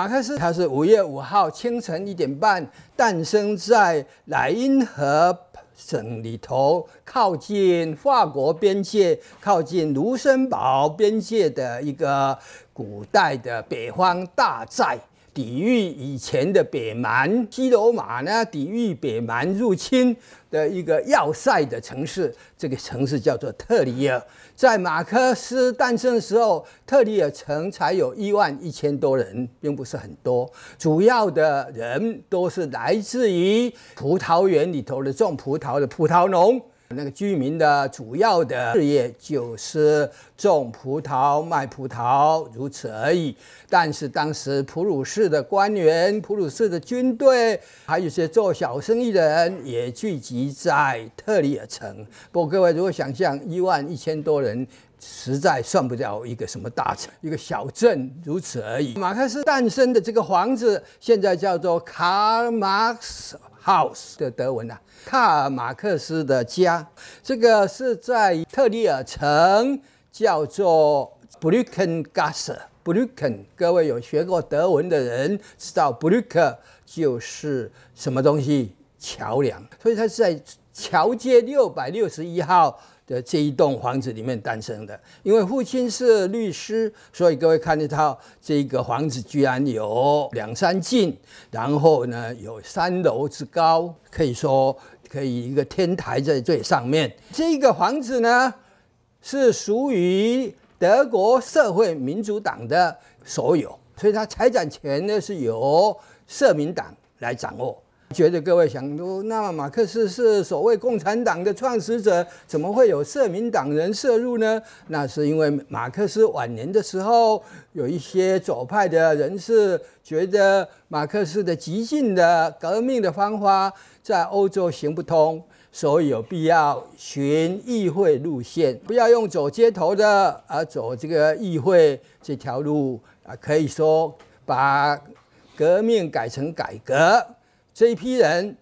马克思，他是五月五号清晨一点半诞生在莱茵河省里头，靠近法国边界、靠近卢森堡边界的一个古代的北方大寨。抵御以前的北蛮西罗马呢？抵御北蛮入侵的一个要塞的城市，这个城市叫做特里尔。在马克思诞生的时候，特里尔城才有一万一千多人，并不是很多。主要的人都是来自于葡萄园里头的种葡萄的葡萄农。那个居民的主要的事业就是种葡萄、卖葡萄，如此而已。但是当时普鲁士的官员、普鲁士的军队，还有些做小生意的人，也聚集在特里尔城。不过各位，如果想象一万一千多人，实在算不了一个什么大城，一个小镇，如此而已。马克思诞生的这个房子，现在叫做卡马 House 的德文呐，卡尔马克思的家，这个是在特里尔城，叫做 Brücken Gasse。Brücken，各位有学过德文的人知道，Brücken 就是什么东西？桥梁。所以它是在桥街六百六十一号。的这一栋房子里面诞生的，因为父亲是律师，所以各位看得到这个房子居然有两三进，然后呢有三楼之高，可以说可以一个天台在最上面。这个房子呢是属于德国社会民主党的所有，所以它财产权呢是由社民党来掌握。觉得各位想说，那马克思是所谓共产党的创始者，怎么会有社民党人涉入呢？那是因为马克思晚年的时候，有一些左派的人士觉得马克思的激进的革命的方法在欧洲行不通，所以有必要寻议会路线，不要用走街头的，而走这个议会这条路啊，可以说把革命改成改革。这一批人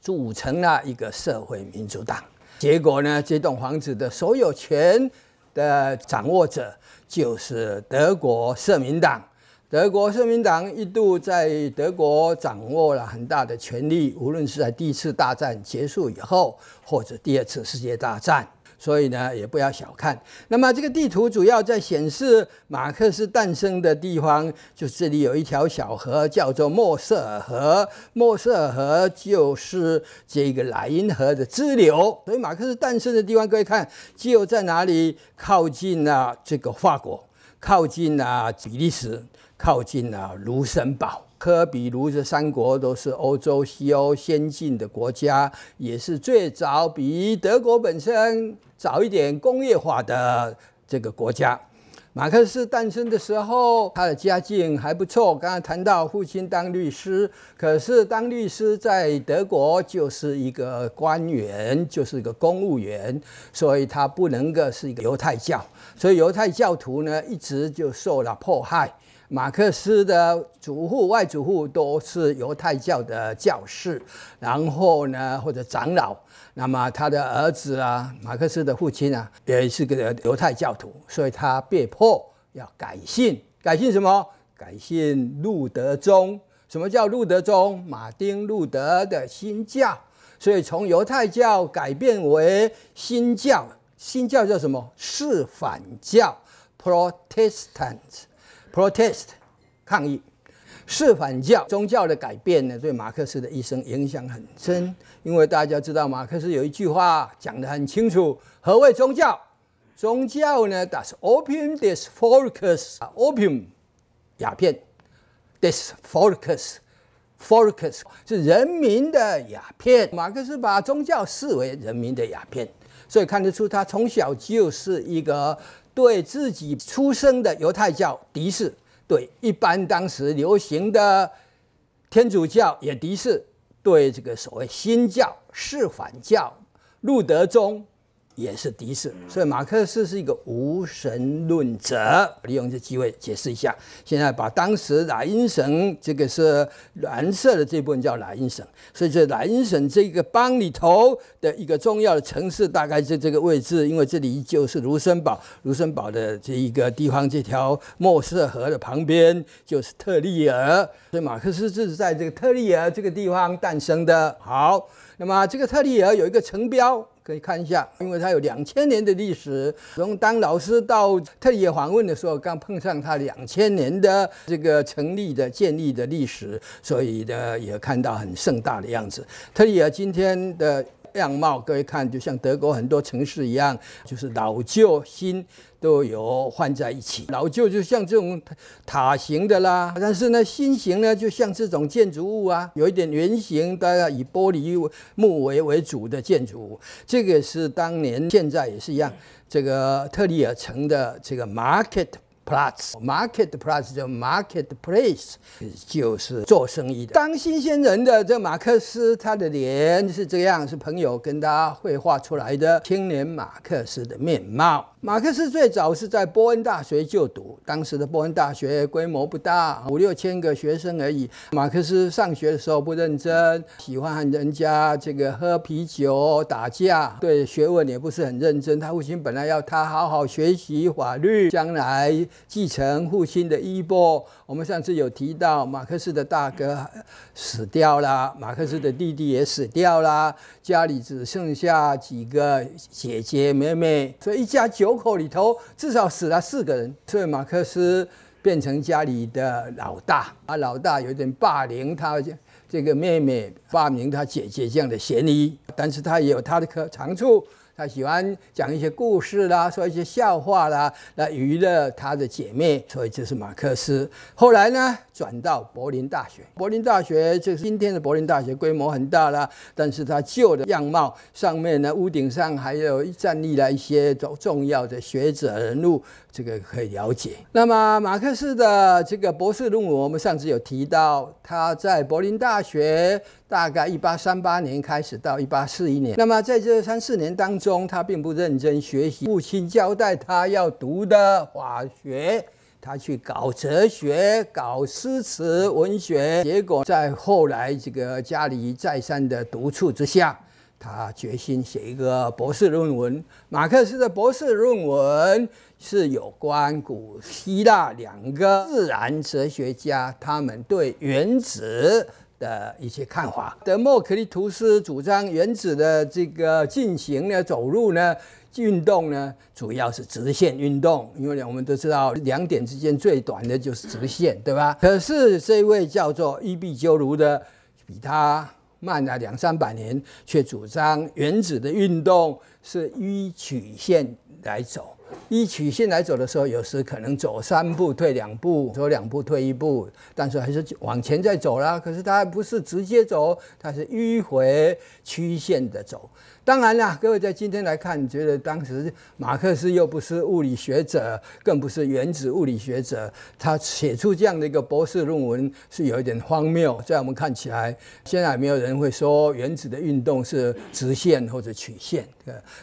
组成了一个社会民主党，结果呢，这栋房子的所有权的掌握者就是德国社民党。德国社民党一度在德国掌握了很大的权力，无论是在第一次大战结束以后，或者第二次世界大战。所以呢，也不要小看。那么这个地图主要在显示马克思诞生的地方，就这里有一条小河叫做莫瑟尔河，莫瑟尔河就是这个莱茵河的支流。所以马克思诞生的地方，各位看就在哪里，靠近啊这个法国，靠近啊比利时，靠近啊卢森堡。科，比如这三国都是欧洲西欧先进的国家，也是最早比德国本身早一点工业化的这个国家。马克思诞生的时候，他的家境还不错。刚刚谈到父亲当律师，可是当律师在德国就是一个官员，就是一个公务员，所以他不能够是一个犹太教。所以犹太教徒呢，一直就受了迫害。马克思的祖父、外祖父都是犹太教的教士，然后呢，或者长老。那么他的儿子啊，马克思的父亲啊，也是个犹太教徒，所以他被迫要改信，改信什么？改信路德宗。什么叫路德宗？马丁路德的新教。所以从犹太教改变为新教，新教叫什么？是反教 （Protestant）。protest 抗议，是反教宗教的改变呢，对马克思的一生影响很深。因为大家知道，马克思有一句话讲得很清楚：何谓宗教？宗教呢？Does opium this f o c u s o p i u m 鸦片，this f o c u s f o o c u s 是人民的鸦片。马克思把宗教视为人民的鸦片，所以看得出他从小就是一个。对自己出生的犹太教敌视，对一般当时流行的天主教也敌视，对这个所谓新教、释反教、路德宗。也是敌视，所以马克思是一个无神论者。利用这机会解释一下，现在把当时莱茵省，这个是蓝色的这部分叫莱茵省，所以这莱茵省这个邦里头的一个重要的城市，大概就这个位置，因为这里就是卢森堡，卢森堡的这一个地方，这条莫瑟河的旁边就是特利尔，所以马克思就是在这个特利尔这个地方诞生的。好。那么这个特里尔有一个城标可以看一下，因为它有两千年的历史。从当老师到特里尔访问的时候，刚碰上它两千年的这个成立的建立的历史，所以呢也看到很盛大的样子。特里尔今天的。样貌，各位看，就像德国很多城市一样，就是老旧新都有换在一起。老旧就像这种塔形的啦，但是呢，新型呢，就像这种建筑物啊，有一点圆形大家以玻璃木为为主的建筑物。这个是当年，现在也是一样。这个特里尔城的这个 market。Plus market plus 叫 market place，就是做生意的。当新鲜人的这马克思，他的脸是这样，是朋友跟他绘画出来的青年马克思的面貌。马克思最早是在波恩大学就读，当时的波恩大学规模不大，五六千个学生而已。马克思上学的时候不认真，喜欢和人家这个喝啤酒打架，对学问也不是很认真。他父亲本来要他好好学习法律，将来继承父亲的衣钵。我们上次有提到，马克思的大哥死掉了，马克思的弟弟也死掉了，家里只剩下几个姐姐妹妹，所以一家九。口里头至少死了四个人，所以马克思变成家里的老大。啊，老大有点霸凌他，这个妹妹霸凌他姐姐这样的嫌疑。但是他也有他的可长处，他喜欢讲一些故事啦，说一些笑话啦，来娱乐他的姐妹。所以就是马克思。后来呢？转到柏林大学，柏林大学就是今天的柏林大学，规模很大啦，但是它旧的样貌上面呢，屋顶上还有一站立了一些重重要的学者人物，这个可以了解。那么马克思的这个博士论文，我们上次有提到，他在柏林大学大概一八三八年开始到一八四一年。那么在这三四年当中，他并不认真学习父亲交代他要读的法学。他去搞哲学、搞诗词、文学，结果在后来这个家里再三的督促之下，他决心写一个博士论文。马克思的博士论文是有关古希腊两个自然哲学家他们对原子的一些看法。德谟克利图斯主张原子的这个进行呢，走路呢。运动呢，主要是直线运动，因为我们都知道两点之间最短的就是直线，对吧？可是这位叫做伊壁鸠鲁的，比他慢了两三百年，却主张原子的运动是依曲线来走。依曲线来走的时候，有时可能走三步退两步，走两步退一步，但是还是往前再走啦。可是它不是直接走，它是迂回曲线的走。当然啦，各位在今天来看，觉得当时马克思又不是物理学者，更不是原子物理学者，他写出这样的一个博士论文是有一点荒谬。在我们看起来，现在没有人会说原子的运动是直线或者曲线。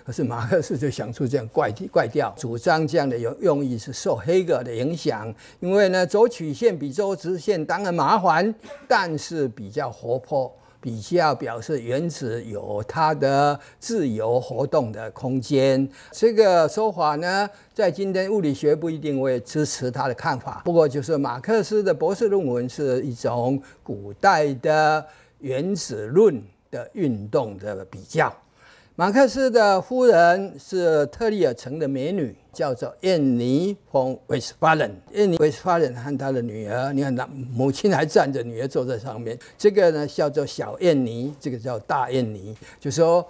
可是马克思就想出这样怪怪调主张这样的用用意是受黑格尔的影响，因为呢，走曲线比走直线当然麻烦，但是比较活泼。比较表示原子有它的自由活动的空间，这个说法呢，在今天物理学不一定会支持他的看法。不过，就是马克思的博士论文是一种古代的原子论的运动的比较。马克思的夫人是特里尔城的美女。叫做燕妮·冯·维斯巴嫩，燕妮·维斯巴嫩和他的女儿，你看，母亲还站着，女儿坐在上面。这个呢叫做小燕妮，这个叫大燕妮。就说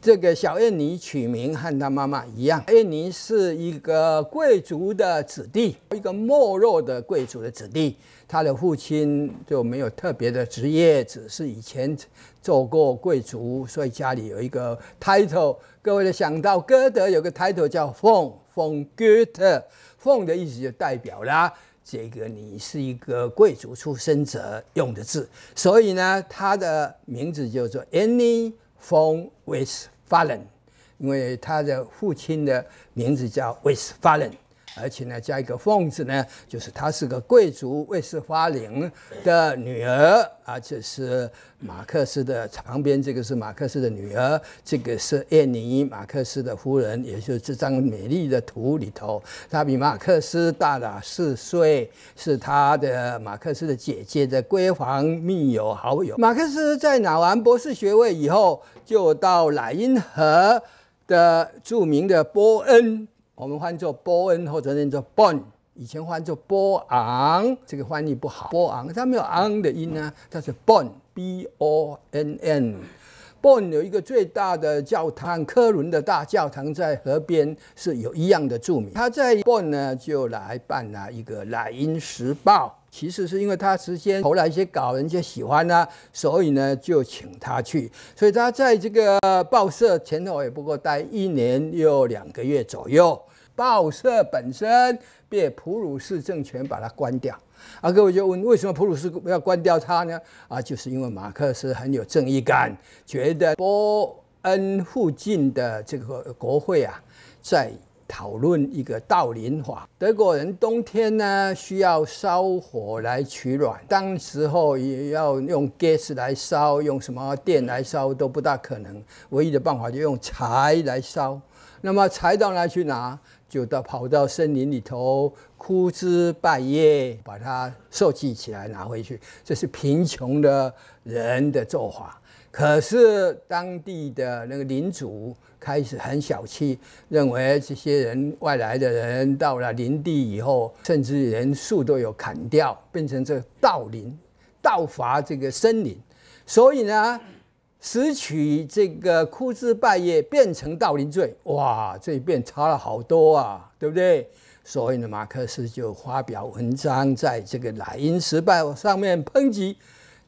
这个小燕妮取名和他妈妈一样，燕妮是一个贵族的子弟，一个没落的贵族的子弟。他的父亲就没有特别的职业，只是以前做过贵族，所以家里有一个 title。各位想到歌德有个 title 叫“凤，h von o e g phone 的意思就代表啦，这个你是一个贵族出生者用的字，所以呢，他的名字叫做 a n n e With f a l c e n 因为他的父亲的名字叫 With f a l c e n 而且呢，加一个“凤”字呢，就是她是个贵族卫士花翎的女儿。而且是马克思的旁边，这个是马克思的女儿，这个是燕妮，马克思的夫人。也就是这张美丽的图里头，她比马克思大了四岁，是他的马克思的姐姐的闺房密友好友。马克思在拿完博士学位以后，就到莱茵河的著名的波恩。我们换做波恩或者念做 Bon，以前换做波昂，这个翻译不好。波昂它没有昂的音呢，它是 Bon，B O N N。Bon 有一个最大的教堂，科伦的大教堂在河边是有一样的著名。他在 Bon 呢，就来办了一个《莱茵时报》。其实是因为他事先投了一些稿，人家喜欢呢，所以呢就请他去。所以他在这个报社前后也不过待一年又两个月左右。报社本身被普鲁士政权把它关掉。啊，各位就问为什么普鲁士要关掉他呢？啊，就是因为马克思很有正义感，觉得波恩附近的这个国会啊，在。讨论一个道林法。德国人冬天呢需要烧火来取暖，当时候也要用 gas 来烧，用什么电来烧都不大可能，唯一的办法就用柴来烧。那么柴到哪去拿？就到跑到森林里头，枯枝败叶把它收集起来拿回去，这是贫穷的人的做法。可是当地的那个领主开始很小气，认为这些人外来的人到了林地以后，甚至连树都有砍掉，变成这盗林、盗伐这个森林，所以呢，拾取这个枯枝败叶变成盗林罪，哇，这变差了好多啊，对不对？所以呢，马克思就发表文章在这个《莱茵时报》上面抨击。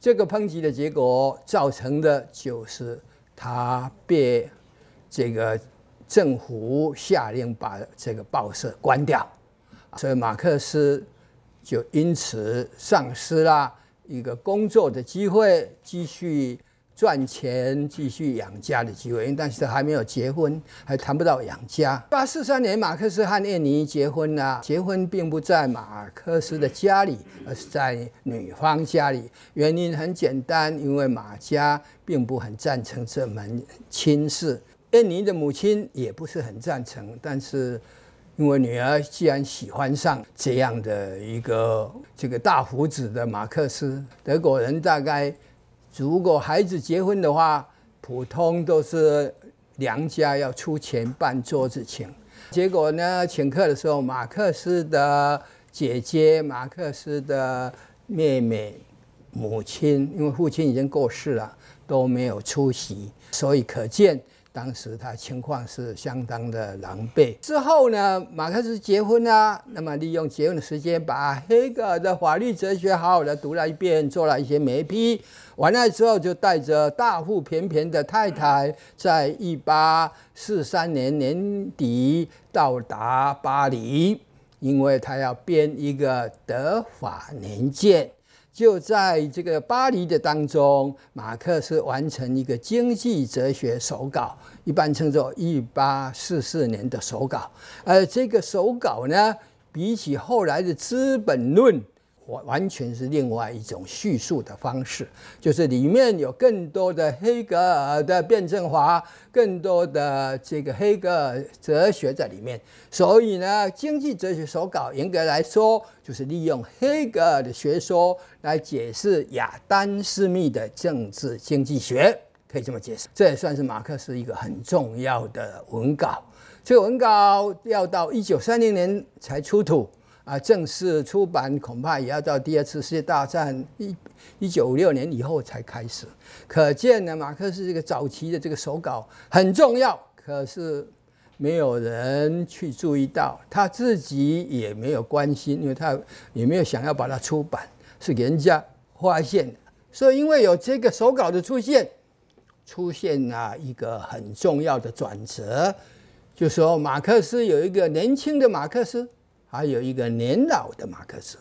这个抨击的结果造成的，就是他被这个政府下令把这个报社关掉，所以马克思就因此丧失了一个工作的机会，继续。赚钱继续养家的机会，但是还没有结婚，还谈不到养家。八四三年，马克思和燕尼结婚啦。结婚并不在马克思的家里，而是在女方家里。原因很简单，因为马家并不很赞成这门亲事，燕尼的母亲也不是很赞成。但是，因为女儿既然喜欢上这样的一个这个大胡子的马克思，德国人大概。如果孩子结婚的话，普通都是娘家要出钱办桌子请。结果呢，请客的时候，马克思的姐姐、马克思的妹妹、母亲，因为父亲已经过世了，都没有出席。所以可见。当时他情况是相当的狼狈。之后呢，马克思结婚啊，那么利用结婚的时间，把黑格尔的法律哲学好好的读了一遍，做了一些眉批。完了之后，就带着大腹便便的太太，在一八四三年年底到达巴黎，因为他要编一个德法年鉴。就在这个巴黎的当中，马克思完成一个经济哲学手稿，一般称作一八四四年的手稿。而这个手稿呢，比起后来的《资本论》。完全是另外一种叙述的方式，就是里面有更多的黑格尔的辩证法，更多的这个黑格尔哲学在里面。所以呢，《经济哲学手稿》严格来说就是利用黑格尔的学说来解释亚当·斯密的政治经济学，可以这么解释。这也算是马克思一个很重要的文稿。这个文稿要到一九三零年才出土。啊，正式出版恐怕也要到第二次世界大战一一九五六年以后才开始。可见呢，马克思这个早期的这个手稿很重要，可是没有人去注意到，他自己也没有关心，因为他也没有想要把它出版，是人家发现。所以因为有这个手稿的出现，出现了一个很重要的转折，就说马克思有一个年轻的马克思。还有一个年老的马克思，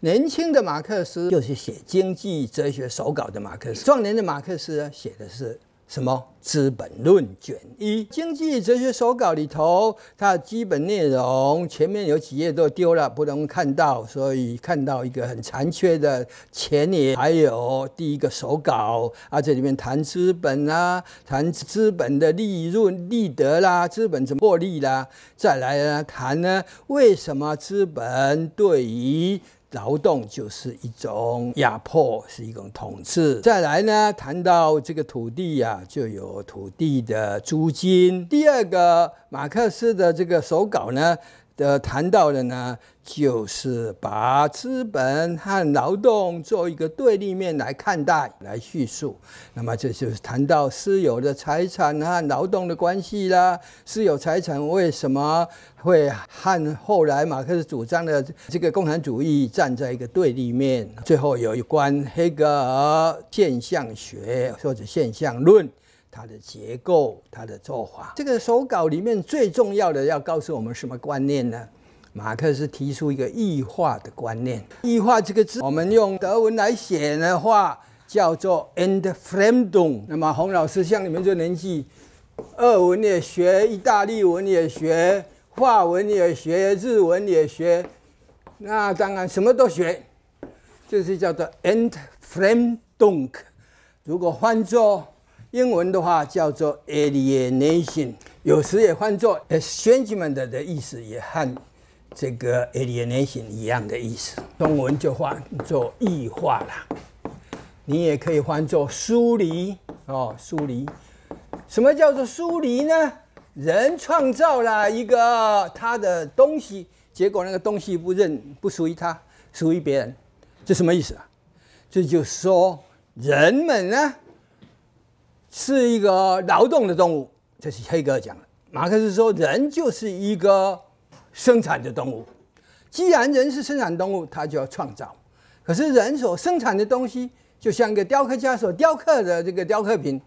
年轻的马克思就是写经济哲学手稿的马克思，壮年的马克思写的是。什么《资本论》卷一经济哲学手稿里头，它的基本内容前面有几页都丢了，不能看到，所以看到一个很残缺的前页，还有第一个手稿啊，这里面谈资本啊，谈资本的利润、利得啦，资本怎么获利啦，再来呢谈呢，为什么资本对于？劳动就是一种压迫，是一种统治。再来呢，谈到这个土地呀，就有土地的租金。第二个，马克思的这个手稿呢。的谈到的呢，就是把资本和劳动做一个对立面来看待、来叙述。那么这就是谈到私有的财产和劳动的关系啦，私有财产为什么会和后来马克思主张的这个共产主义站在一个对立面？最后有一关黑格尔现象学或者现象论。它的结构，它的做法，这个手稿里面最重要的要告诉我们什么观念呢？马克思提出一个异化的观念，“异化”这个字，我们用德文来写的话叫做 e n d f r e m d u n g 那么洪老师像你们这年纪，俄文也学，意大利文也学，法文也学，日文也学，那当然什么都学，就是叫做 e n d f r e m d u n g 如果换作英文的话叫做 alienation，有时也换作 estrangement 的意思，也和这个 alienation 一样的意思。中文就换作异化了，你也可以换作疏离哦，疏离。什么叫做疏离呢？人创造了一个他的东西，结果那个东西不认不属于他，属于别人，这什么意思啊？这就说人们呢。是一个劳动的动物，这是黑哥讲的。马克思说，人就是一个生产的动物。既然人是生产动物，他就要创造。可是人所生产的东西，就像一个雕刻家所雕刻的这个雕刻品，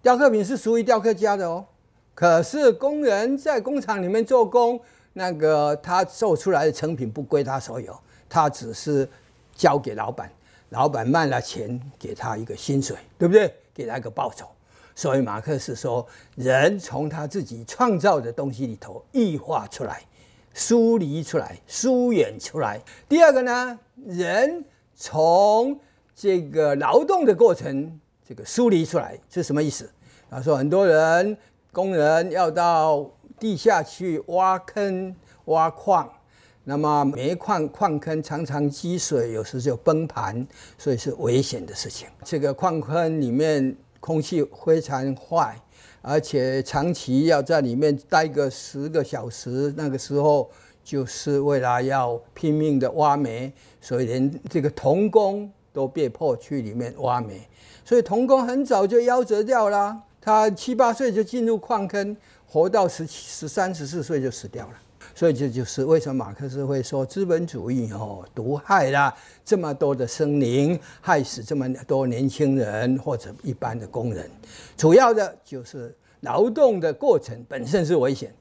雕刻品是属于雕刻家的哦。可是工人在工厂里面做工，那个他做出来的成品不归他所有，他只是交给老板，老板卖了钱给他一个薪水，对不对？给他个报酬，所以马克思说，人从他自己创造的东西里头异化出来，疏离出来，疏远出来。第二个呢，人从这个劳动的过程这个疏离出来是什么意思？他说，很多人工人要到地下去挖坑、挖矿。那么煤矿矿坑常常积水，有时就崩盘，所以是危险的事情。这个矿坑里面空气非常坏，而且长期要在里面待个十个小时，那个时候就是为了要拼命的挖煤，所以连这个童工都被迫去里面挖煤，所以童工很早就夭折掉了。他七八岁就进入矿坑，活到十十三、十四岁就死掉了。所以这就是为什么马克思会说资本主义哦毒害了这么多的生灵，害死这么多年轻人或者一般的工人。主要的就是劳动的过程本身是危险。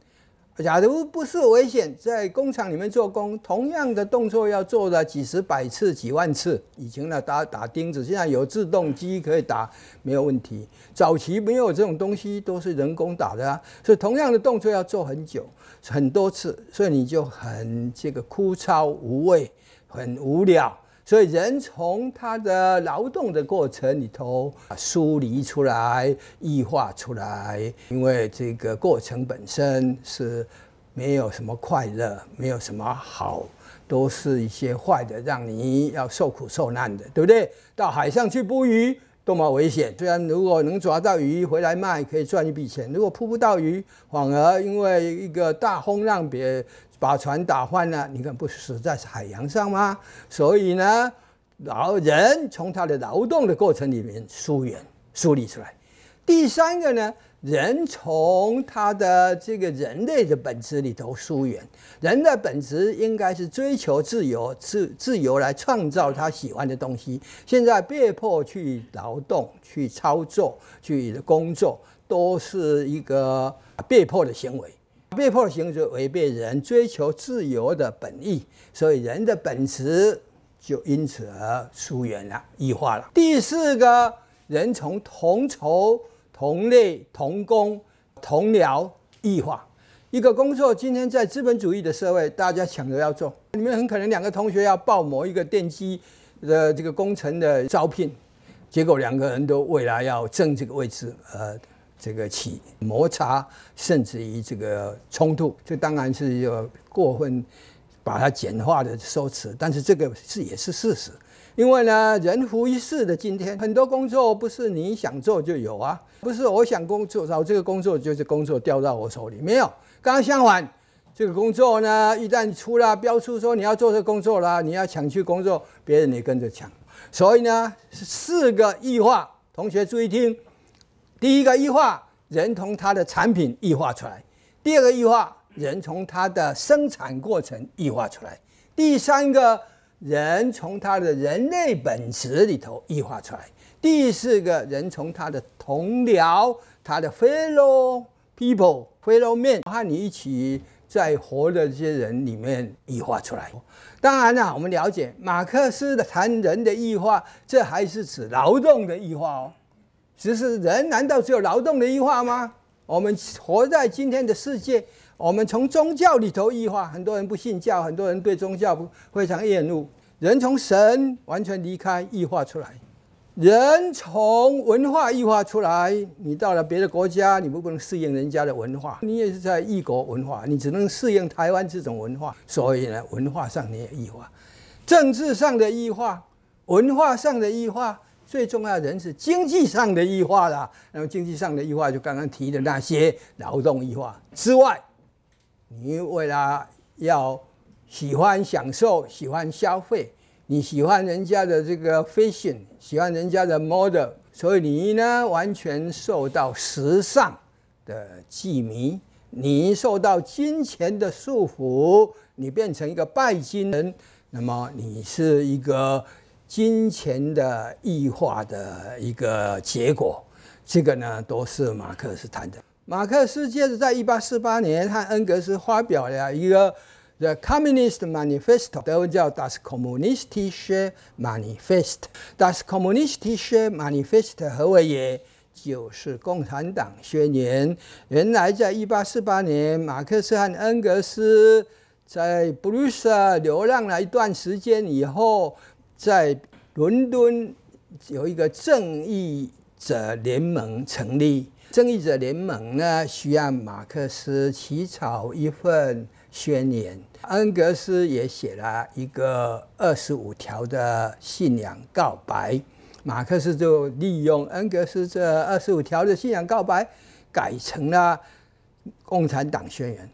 假如不是危险，在工厂里面做工，同样的动作要做了几十百次、几万次。以前呢打打钉子，现在有自动机可以打，没有问题。早期没有这种东西，都是人工打的啊，所以同样的动作要做很久。很多次，所以你就很这个枯燥无味，很无聊。所以人从他的劳动的过程里头啊，疏离出来、异化出来，因为这个过程本身是没有什么快乐，没有什么好，都是一些坏的，让你要受苦受难的，对不对？到海上去捕鱼。多么危险！虽然如果能抓到鱼回来卖，可以赚一笔钱；如果扑不到鱼，反而因为一个大风浪别把船打翻了，你看不死在海洋上吗？所以呢，劳人从他的劳动的过程里面疏远、梳理出来。第三个呢？人从他的这个人类的本质里头疏远，人的本质应该是追求自由，自自由来创造他喜欢的东西。现在被迫去劳动、去操作、去工作，都是一个被迫的行为。被迫的行为违背人追求自由的本意，所以人的本质就因此而疏远了、异化了。第四个人从同仇。同类同工同僚异化，一个工作今天在资本主义的社会，大家抢着要做。你们很可能两个同学要报某一个电机的这个工程的招聘，结果两个人都未来要争这个位置，呃，这个起摩擦，甚至于这个冲突。这当然是要过分把它简化的说辞，但是这个是也是事实。因为呢，人浮于世的今天，很多工作不是你想做就有啊，不是我想工作找这个工作就是工作掉到我手里没有。刚相反，这个工作呢，一旦出了标出说你要做这工作了，你要抢去工作，别人也跟着抢。所以呢，四个异化，同学注意听：第一个异化，人从他的产品异化出来；第二个异化，人从他的生产过程异化出来；第三个。人从他的人类本质里头异化出来。第四个人从他的同僚、他的 fellow people、fellow man 和你一起在活的这些人里面异化出来。当然了，我们了解马克思的谈人的异化，这还是指劳动的异化哦。只是人难道只有劳动的异化吗？我们活在今天的世界。我们从宗教里头异化，很多人不信教，很多人对宗教不非常厌恶。人从神完全离开异化出来，人从文化异化出来。你到了别的国家，你不能适应人家的文化，你也是在异国文化，你只能适应台湾这种文化。所以呢，文化上你也异化，政治上的异化，文化上的异化，最重要的人是经济上的异化啦，那么经济上的异化，就刚刚提的那些劳动异化之外。你为了要喜欢享受、喜欢消费，你喜欢人家的这个 fashion，喜欢人家的 model，所以你呢完全受到时尚的痴迷，你受到金钱的束缚，你变成一个拜金人，那么你是一个金钱的异化的一个结果。这个呢都是马克思谈的。马克思接着在1848年和恩格斯发表了一个《The Communist Manifesto》，德文叫《Das Communistische Manifest》。《Das Communistische Manifest》何为也？就是《共产党宣言》。原来在1848年，马克思和恩格斯在布鲁塞尔流浪了一段时间以后，在伦敦有一个正义者联盟成立。正义者联盟呢，需要马克思起草一份宣言，恩格斯也写了一个二十五条的信仰告白，马克思就利用恩格斯这二十五条的信仰告白，改成了共产党宣言。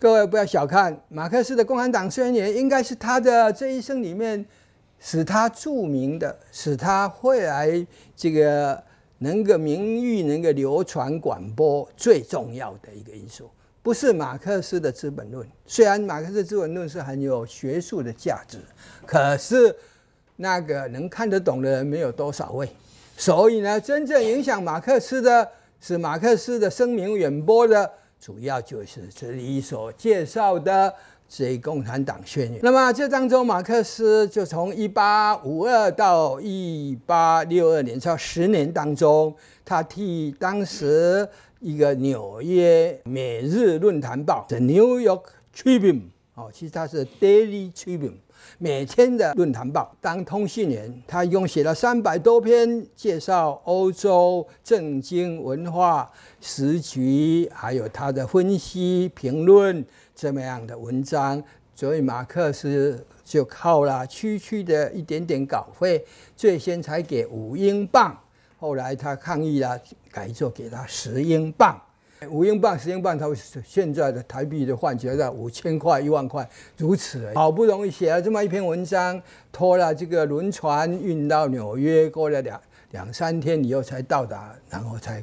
各位不要小看马克思的共产党宣言，应该是他的这一生里面使他著名的，使他会来这个。能够名誉能够流传广播最重要的一个因素，不是马克思的《资本论》，虽然马克思《资本论》是很有学术的价值，可是那个能看得懂的人没有多少位，所以呢，真正影响马克思的是马克思的声名远播的，主要就是这里所介绍的。这一共产党宣言。那么这当中，马克思就从一八五二到一八六二年，这十年当中，他替当时一个纽约《每日论坛报》The New York Tribune，哦，其实它是 Daily Tribune，每天的论坛报当通讯员，他一共写了三百多篇，介绍欧洲政经文化时局，还有他的分析评论。这么样的文章，所以马克思就靠了区区的一点点稿费，最先才给五英镑，后来他抗议了，改作给他十英镑，五英镑、十英镑，他现在的台币的换起来在五千块、一万块如此，好不容易写了这么一篇文章，拖了这个轮船运到纽约，过了两。两三天以后才到达，然后才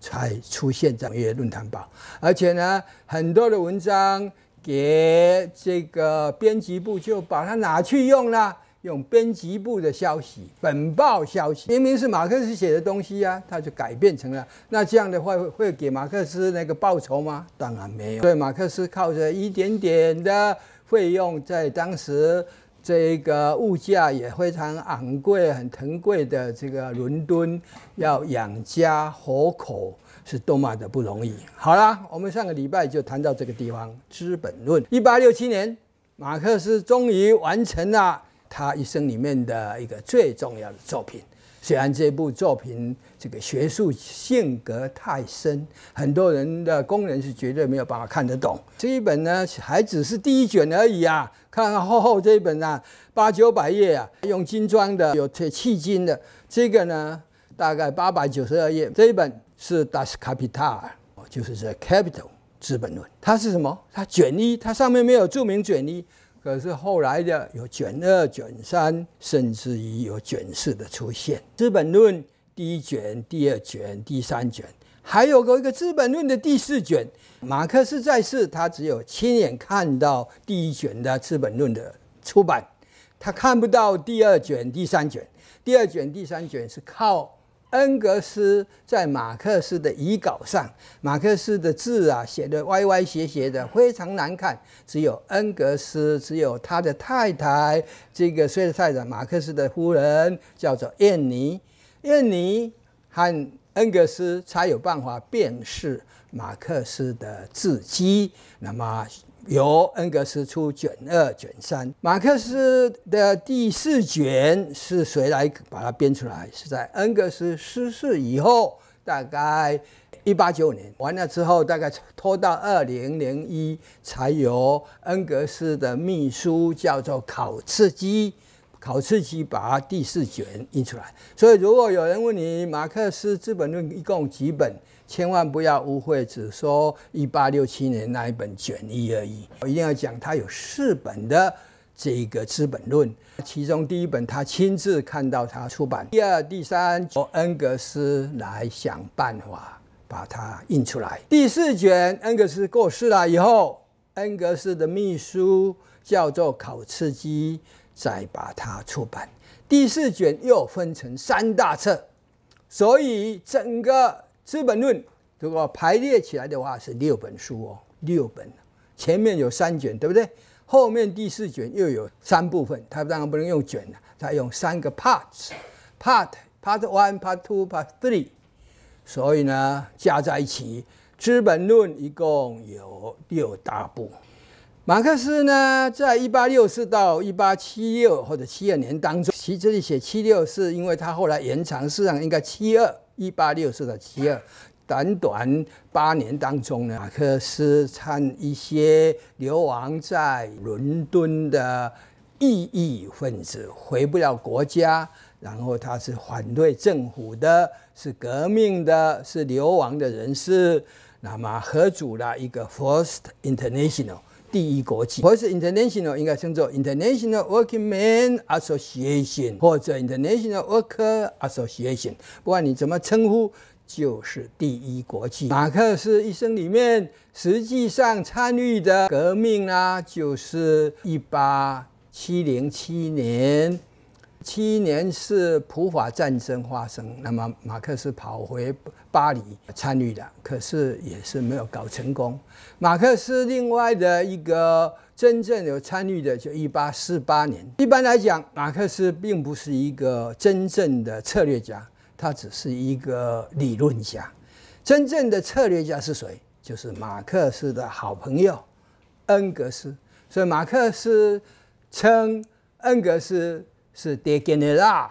才出现一个论坛报》，而且呢，很多的文章给这个编辑部就把它拿去用了，用编辑部的消息、本报消息，明明是马克思写的东西啊，他就改变成了。那这样的话会给马克思那个报酬吗？当然没有。所以马克思靠着一点点的费用，在当时。这个物价也非常昂贵、很腾贵的，这个伦敦要养家活口是多么的不容易。好啦，我们上个礼拜就谈到这个地方，《资本论》。一八六七年，马克思终于完成了他一生里面的一个最重要的作品。虽然这部作品这个学术性格太深，很多人的工人是绝对没有办法看得懂。这一本呢，还只是第一卷而已啊。看看厚厚这一本啊，八九百页啊，用金装的，有铁器金的。这个呢，大概八百九十二页。这一本是《Das Kapital》，就是《The Capital》《资本论》。它是什么？它卷一，它上面没有注明卷一。可是后来的有卷二、卷三，甚至于有卷四的出现，《资本论》第一卷、第二卷、第三卷，还有个一个《资本论》的第四卷。马克思在世，他只有亲眼看到第一卷的《资本论》的出版，他看不到第二卷、第三卷。第二卷、第三卷是靠。恩格斯在马克思的遗稿上，马克思的字啊写的歪歪斜斜的，非常难看。只有恩格斯，只有他的太太，这个虽然太太马克思的夫人叫做燕妮，燕妮和恩格斯才有办法辨识马克思的字迹。那么。由恩格斯出卷二、卷三，马克思的第四卷是谁来把它编出来？是在恩格斯逝世以后，大概一八九五年完了之后，大概拖到二零零一，才由恩格斯的秘书叫做考茨基，考茨基把它第四卷印出来。所以，如果有人问你，马克思《资本论》一共几本？千万不要误会，只说一八六七年那一本卷一而已。我一定要讲，它有四本的这个《资本论》，其中第一本他亲自看到它出版，第二、第三由恩格斯来想办法把它印出来，第四卷恩格斯过世了以后，恩格斯的秘书叫做考茨基再把它出版，第四卷又分成三大册，所以整个。《资本论》如果排列起来的话是六本书哦，六本，前面有三卷，对不对？后面第四卷又有三部分，它当然不能用卷了，它用三个 parts，part part one，part two，part three。所以呢，加在一起，《资本论》一共有六大部。马克思呢，在一八六四到一八七六或者七二年当中，其实这里写七六是因为他后来延长，实际上应该七二。一八六四到七二，短短八年当中呢，马克思参一些流亡在伦敦的异议分子回不了国家，然后他是反对政府的，是革命的，是流亡的人士，那么合组了一个 First International。第一国际，或是 international，应该称作 International Working Men Association，或者 International Worker Association，不管你怎么称呼，就是第一国际。马克思一生里面，实际上参与的革命啊，就是一八七零七年。七年是普法战争发生，那么马克思跑回巴黎参与的，可是也是没有搞成功。马克思另外的一个真正有参与的，就一八四八年。一般来讲，马克思并不是一个真正的策略家，他只是一个理论家。真正的策略家是谁？就是马克思的好朋友恩格斯。所以马克思称恩格斯。是 de g e n e r a l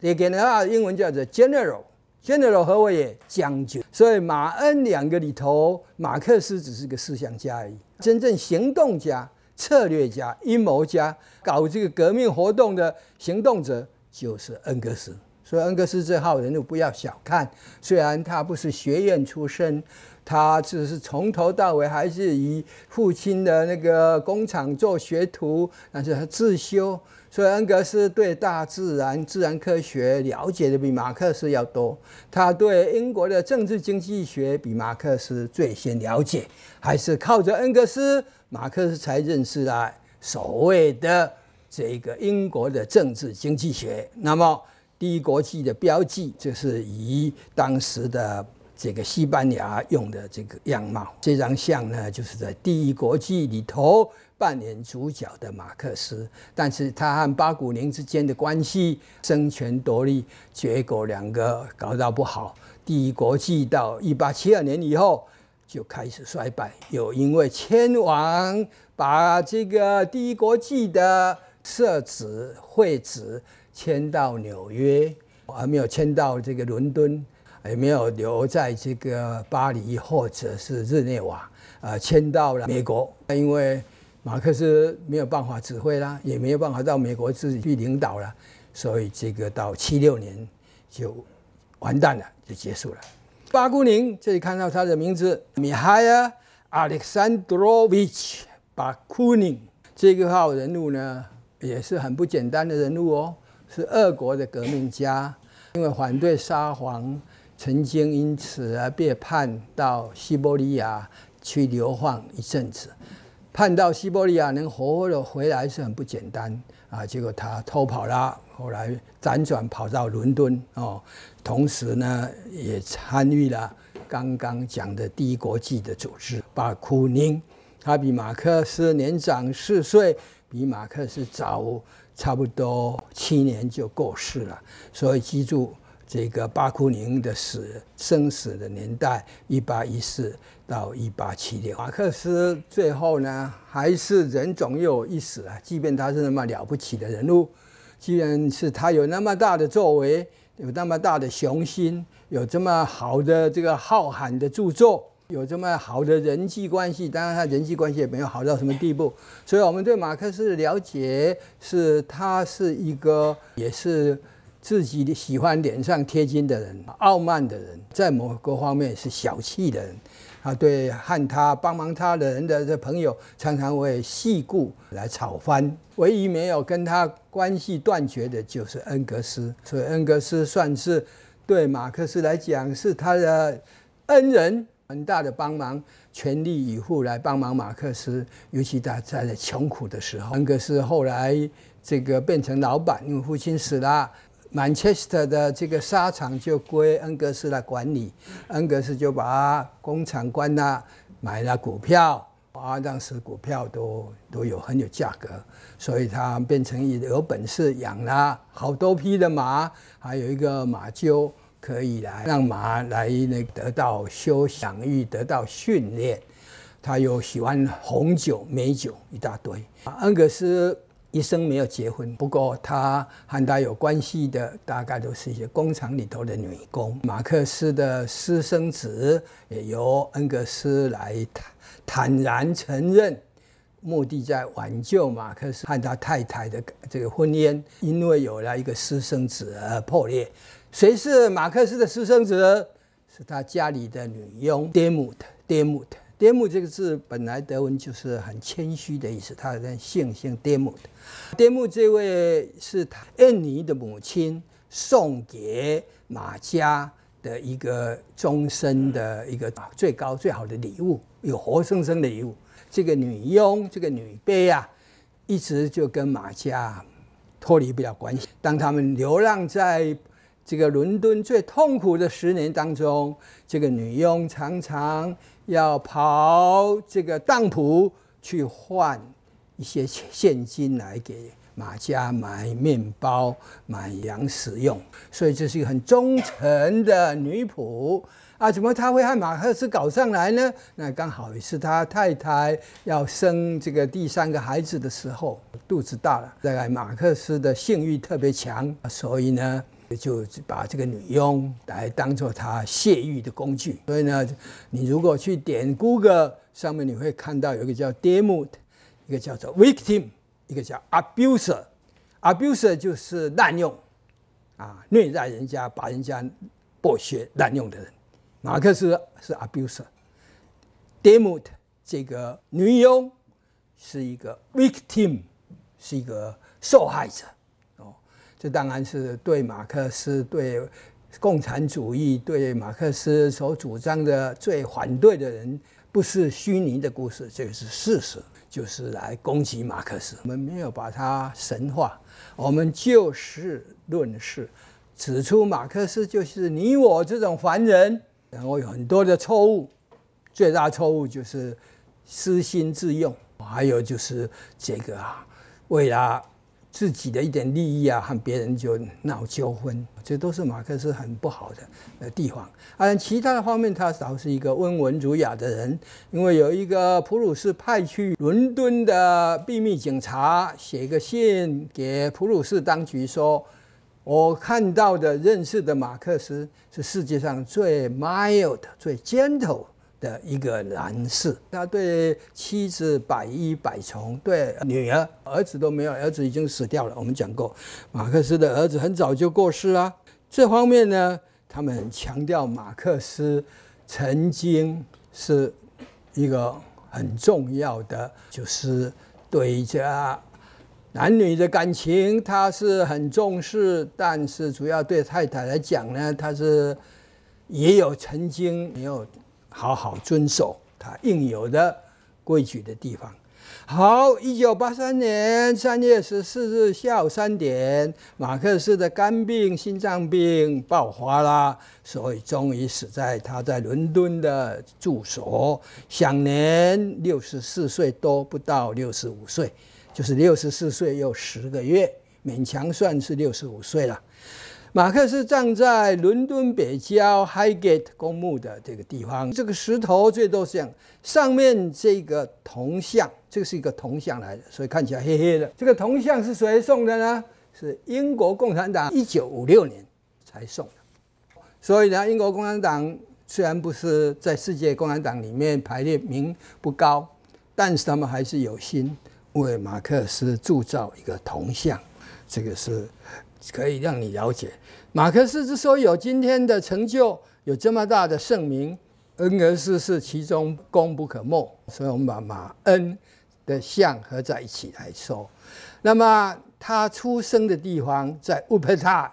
d e g e n e r a l 英文叫做 general，general 何谓也将就。所以马恩两个里头，马克思只是个思想家而已，真正行动家、策略家、阴谋家、搞这个革命活动的行动者就是恩格斯。所以恩格斯这号人物不要小看，虽然他不是学院出身，他只是从头到尾还是以父亲的那个工厂做学徒，但是他自修。所以，恩格斯对大自然、自然科学了解的比马克思要多。他对英国的政治经济学比马克思最先了解，还是靠着恩格斯，马克思才认识了所谓的这个英国的政治经济学。那么，第一国际的标记就是以当时的这个西班牙用的这个样貌。这张像呢，就是在第一国际里头。扮演主角的马克思，但是他和八股宁之间的关系争权夺利，结果两个搞到不好。第一国际到一八七二年以后就开始衰败，又因为迁往把这个第一国际的设置会址迁到纽约，还没有迁到这个伦敦，也没有留在这个巴黎或者是日内瓦，呃，迁到了美国，因为。马克思没有办法指挥啦，也没有办法到美国自己去领导了，所以这个到七六年就完蛋了，就结束了。巴枯宁，这里看到他的名字，Mikhail Alexandrovich Bakunin。这个号人物呢，也是很不简单的人物哦，是俄国的革命家，因为反对沙皇，曾经因此而被判到西伯利亚去流放一阵子。盼到西伯利亚能活活的回来是很不简单啊！结果他偷跑了，后来辗转跑到伦敦哦。同时呢，也参与了刚刚讲的第一国际的组织。巴库宁，他比马克思年长四岁，比马克思早差不多七年就过世了。所以记住这个巴库宁的死生死的年代，一八一四。到一八七六，马克思最后呢，还是人总有一死啊！即便他是那么了不起的人物，既然是他有那么大的作为，有那么大的雄心，有这么好的这个浩瀚的著作，有这么好的人际关系，当然，他人际关系也没有好到什么地步。所以我们对马克思的了解是，他是一个也是自己喜欢脸上贴金的人，傲慢的人，在某个方面是小气的人。啊，对，和他帮忙他的人的这朋友，常常为戏故来炒翻。唯一没有跟他关系断绝的就是恩格斯，所以恩格斯算是对马克思来讲是他的恩人，很大的帮忙，全力以赴来帮忙马克思，尤其他在穷苦的时候。恩格斯后来这个变成老板，因为父亲死了。曼彻斯特的这个沙场就归恩格斯来管理，恩格斯就把工厂关了，买了股票，当时股票都都有很有价格，所以他变成一有本事养了好多匹的马，还有一个马厩可以来让马来那得到休养育、得到训练，他又喜欢红酒、美酒一大堆啊，恩格斯。一生没有结婚，不过他和他有关系的大概都是一些工厂里头的女工。马克思的私生子也由恩格斯来坦坦然承认，目的在挽救马克思和他太太的这个婚姻，因为有了一个私生子而破裂。谁是马克思的私生子？是他家里的女佣黛姆特。m 姆 t d a 这个字本来德文就是很谦虚的意思，他跟姓姓 d a 的。d a 这位是印尼的母亲送给马家的一个终身的一个最高最好的礼物，有活生生的礼物。这个女佣，这个女婢啊，一直就跟马家脱离不了关系。当他们流浪在这个伦敦最痛苦的十年当中，这个女佣常常。要跑这个当铺去换一些现金来给马家买面包、买羊食用，所以这是一个很忠诚的女仆啊。怎么她会害马克思搞上来呢？那刚好也是她太太要生这个第三个孩子的时候，肚子大了，再来马克思的性欲特别强，所以呢。就把这个女佣来当做他泄欲的工具。所以呢，你如果去点 Google 上面，你会看到有一个叫 Demut，一个叫做 Victim，一个叫 Abuser。Abuser 就是滥用啊，虐待人家、把人家剥削、滥用的人。马克思是 Abuser，Demut 这个女佣是一个 Victim，是一个受害者。这当然是对马克思、对共产主义、对马克思所主张的最反对的人，不是虚拟的故事，这个是事实，就是来攻击马克思。我们没有把它神化，我们就事论事，指出马克思就是你我这种凡人，然后有很多的错误，最大错误就是私心自用，还有就是这个啊，为了。自己的一点利益啊，和别人就闹纠纷，这都是马克思很不好的呃地方。啊，其他的方面，他倒是一个温文儒雅的人。因为有一个普鲁士派去伦敦的秘密警察写一个信给普鲁士当局说：“我看到的、认识的马克思是世界上最 mild、最 gentle。”的一个男士，他对妻子百依百从，对女儿、儿子都没有，儿子已经死掉了。我们讲过，马克思的儿子很早就过世了。这方面呢，他们强调马克思曾经是一个很重要的，就是对这男女的感情他是很重视，但是主要对太太来讲呢，他是也有曾经有。好好遵守他应有的规矩的地方。好，一九八三年三月十四日下午三点，马克思的肝病、心脏病爆发了，所以终于死在他在伦敦的住所，享年六十四岁多，不到六十五岁，就是六十四岁又十个月，勉强算是六十五岁了。马克思站在伦敦北郊 Highgate 公墓的这个地方，这个石头最多像上面这个铜像，这是一个铜像来的，所以看起来黑黑的。这个铜像是谁送的呢？是英国共产党，一九五六年才送的。所以呢，英国共产党虽然不是在世界共产党里面排列名不高，但是他们还是有心为马克思铸造一个铜像，这个是。可以让你了解，马克思之说有今天的成就，有这么大的盛名，恩格斯是其中功不可没。所以我们把马恩的像合在一起来说。那么他出生的地方在乌普塔，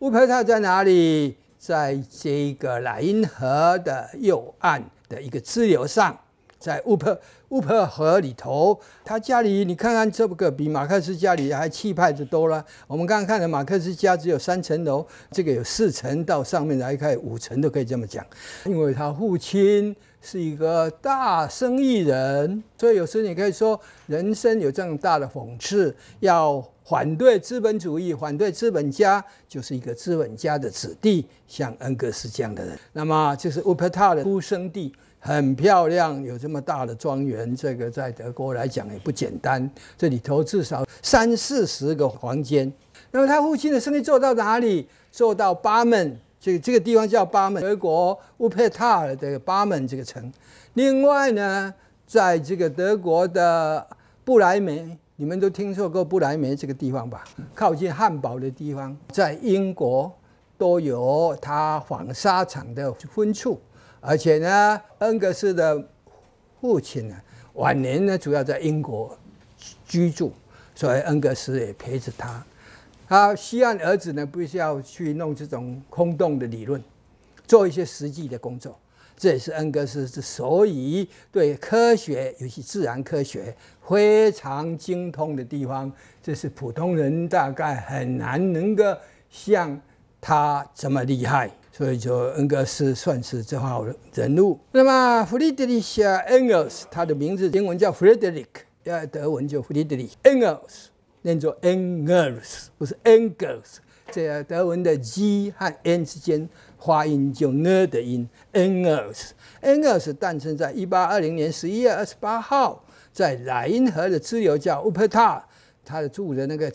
乌普塔在哪里？在这个莱茵河的右岸的一个支流上。在乌珀乌珀河里头，他家里你看看这个比马克思家里还气派的多了。我们刚刚看的马克思家只有三层楼，这个有四层到上面来看五层都可以这么讲。因为他父亲是一个大生意人，所以有时你可以说人生有这么大的讽刺：要反对资本主义、反对资本家，就是一个资本家的子弟，像恩格斯这样的人。那么就是乌珀塔的出生地。很漂亮，有这么大的庄园，这个在德国来讲也不简单。这里头至少三四十个房间。那么他父亲的生意做到哪里？做到巴门，这这个地方叫巴门，德国乌佩塔尔的巴门这个城。另外呢，在这个德国的不来梅，你们都听说过不来梅这个地方吧？靠近汉堡的地方，在英国都有他纺纱厂的分处。而且呢，恩格斯的父亲呢，晚年呢主要在英国居住，所以恩格斯也陪着他。他希望儿子呢不需要去弄这种空洞的理论，做一些实际的工作。这也是恩格斯之所以对科学，尤其自然科学非常精通的地方。这是普通人大概很难能够像他这么厉害。所以说，恩格斯算是这号人物。那么弗里德里希·恩格尔，他的名字英文叫 Frederick，要德文就弗里德里。恩格 s 念作 Engels，不是 Engels。在德文的 G 和 N 之间发音就 N 的音，Engels。Engels 诞生在一八二零年十一月二十八号，在莱茵河的支流叫乌佩塔。他住的那个